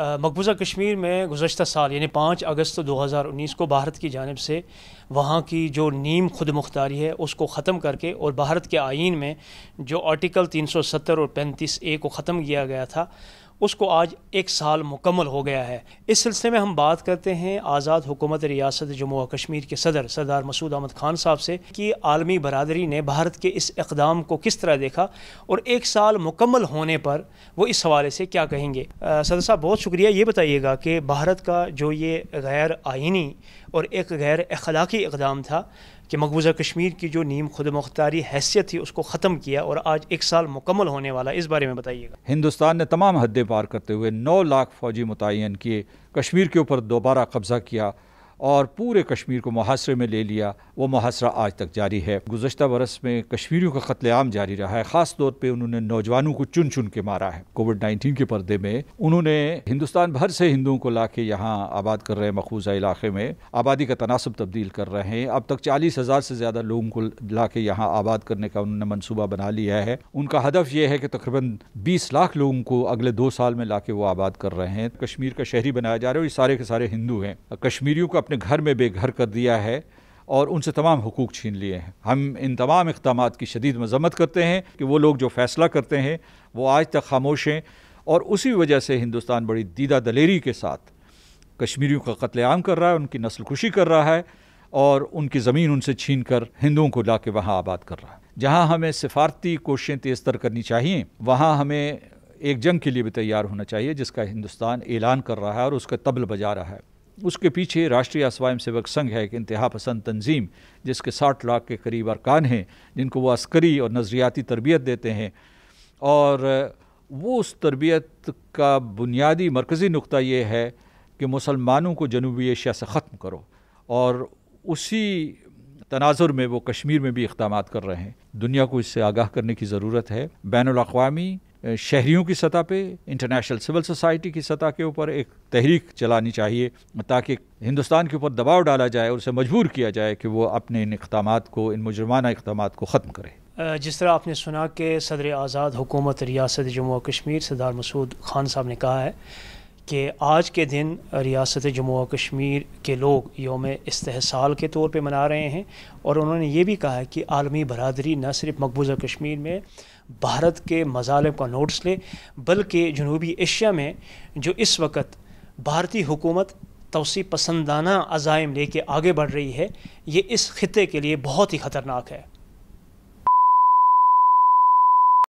मकबूजा कश्मीर में गुजशत साल यानी पाँच अगस्त दो हज़ार उन्नीस को भारत की जानब से वहाँ की जो नीम खुद मुख्तारी है उसको ख़त्म करके और भारत के आइन में जो आर्टिकल तीन सौ सत्तर और पैंतीस ए को ख़त्म किया गया था उसको आज एक साल मुकम्मल हो गया है इस सिलसिले में हम बात करते हैं आज़ाद हुकूमत रियासत जम्मू और कश्मीर के सदर सरदार मसूद अहमद खान साहब से कि आलमी बरदरी ने भारत के इस इकदाम को किस तरह देखा और एक साल मुकम्मल होने पर वो इस हवाले से क्या कहेंगे सदर साहब बहुत शुक्रिया ये बताइएगा कि भारत का जो ये गैर आइनी और एक गैर अखलाक़ी इकदाम था कि मकबूजा कश्मीर की जो नीम खुद मुख्तारी हैसियत थी उसको ख़त्म किया और आज एक साल मुकम्मल होने वाला इस बारे में बताइएगा हिंदुस्तान ने तमाम हदें पार करते हुए नौ लाख फ़ौजी मुतन किए कश्मीर के ऊपर दोबारा कब्ज़ा किया और पूरे कश्मीर को मुहासरे में ले लिया वो मुहासरा आज तक जारी है गुजशत बरस में कश्मीरियों का कत्लेआम जारी रहा है ख़ास तौर पर उन्होंने नौजवानों को चुन चुन के मारा है कोविड नाइन्टीन के पर्दे में उन्होंने हिंदुस्तान भर से हिंदुओं को ला के यहाँ आबाद कर रहे हैं मखबूजा इलाके में आबादी का तनासब तब्दील कर रहे हैं अब तक चालीस हज़ार से ज़्यादा लोगों को ला के यहाँ आबाद करने का उन्होंने मनसूबा बना लिया है उनका हदफ यह है कि तकरीबन बीस लाख लोगों को अगले दो साल में ला के वो आबाद कर रहे हैं कश्मीर का शहरी बनाया जा रहा है और ये सारे के सारे हिंदू हैं कश्मीरियों को अपने घर में बेघर कर दिया है और उनसे तमाम हकूक़ छीन लिए हैं हम इन तमाम इकदाम की शदीद मजम्मत करते हैं कि वो लोग जो फ़ैसला करते हैं वो आज तक खामोश हैं और उसी वजह से हिंदुस्तान बड़ी दीदा दलेरी के साथ कश्मीरियों का कत्लेआम कर रहा है उनकी नस्ल खुशी कर रहा है और उनकी ज़मीन उनसे छीन कर हिंदुओं को ला के वहाँ आबाद कर रहा है जहाँ हमें सिफारती कोशिशें तर करनी चाहिए वहाँ हमें एक जंग के लिए भी तैयार होना चाहिए जिसका हिंदुस्तान ऐलान कर रहा है और उसका तबल बजा रहा है उसके पीछे राष्ट्रीय स्वयं सेवक संघ है एक इंतहा पसंद तंजीम जिसके साठ लाख के करीब अरकान हैं जिनको वो अस्करी और नज़रियाती तरबियत देते हैं और वो उस तरबियत का बुनियादी मरकज़ी नुक़ा ये है कि मुसलमानों को जनूबी एशिया से ख़त्म करो और उसी तनाजुर में वो कश्मीर में भी इकदाम कर रहे हैं दुनिया को इससे आगाह करने की ज़रूरत है बैन अवी शहरीों की सतह पे इंटरनेशनल सिविल सोसाइटी की सतह के ऊपर एक तहरीक चलानी चाहिए ताकि हिंदुस्तान के ऊपर दबाव डाला जाए और उसे मजबूर किया जाए कि वो अपने इन इकदाम को इन मुजरमाना इकदाम को ख़त्म करे जिस तरह आपने सुना कि सदर आज़ाद हुकूमत रियासत जम्मू कश्मीर सरदार मसूद खान साहब ने कहा है कि आज के दिन रियासत जम्मू कश्मीर के लोग योम इस्तेसाल के तौर पे मना रहे हैं और उन्होंने ये भी कहा है कि आलमी बरदरी न सिर्फ मकबूजा कश्मीर में भारत के मजालब का नोट्स ले बल्कि जनूबी एशिया में जो इस वक्त भारतीय हुकूमत तोसी पसंदाना अजायम लेके आगे बढ़ रही है ये इस ख़त्े के लिए बहुत ही ख़तरनाक है